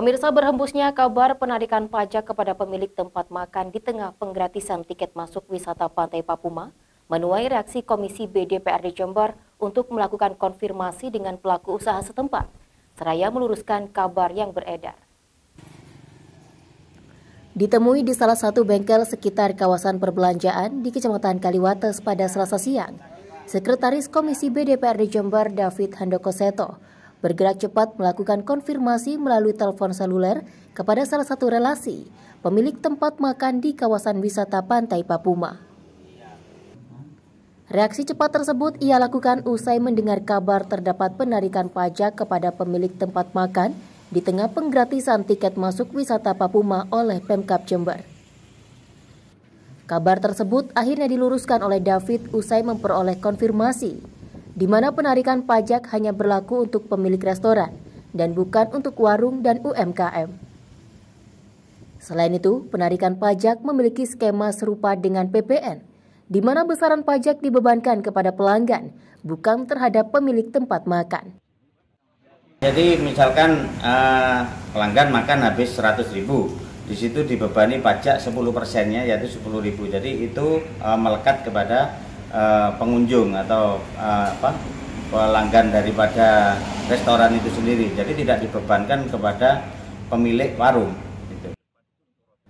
Pemirsa berhembusnya kabar penarikan pajak kepada pemilik tempat makan di tengah penggratisan tiket masuk wisata Pantai Papuma menuai reaksi Komisi BDPRD Jember untuk melakukan konfirmasi dengan pelaku usaha setempat, seraya meluruskan kabar yang beredar. Ditemui di salah satu bengkel sekitar kawasan perbelanjaan di Kecamatan Kaliwates pada Selasa siang, Sekretaris Komisi BDPRD Jember David Handoko Seto bergerak cepat melakukan konfirmasi melalui telepon seluler kepada salah satu relasi, pemilik tempat makan di kawasan wisata Pantai Papuma. Reaksi cepat tersebut ia lakukan usai mendengar kabar terdapat penarikan pajak kepada pemilik tempat makan di tengah penggratisan tiket masuk wisata Papuma oleh Pemkap Jember. Kabar tersebut akhirnya diluruskan oleh David usai memperoleh konfirmasi di mana penarikan pajak hanya berlaku untuk pemilik restoran dan bukan untuk warung dan UMKM. Selain itu, penarikan pajak memiliki skema serupa dengan PPN, di mana besaran pajak dibebankan kepada pelanggan, bukan terhadap pemilik tempat makan. Jadi misalkan eh, pelanggan makan habis 100 ribu, di situ dibebani pajak 10 persennya yaitu 10 ribu. Jadi itu eh, melekat kepada Eh, pengunjung atau eh, apa pelanggan daripada restoran itu sendiri. Jadi tidak dibebankan kepada pemilik warung. Gitu.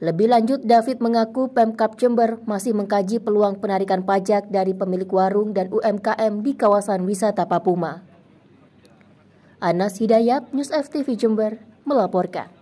Lebih lanjut, David mengaku Pemkap Jember masih mengkaji peluang penarikan pajak dari pemilik warung dan UMKM di kawasan wisata Papuma. Anas Hidayat, News FTV Jember, melaporkan.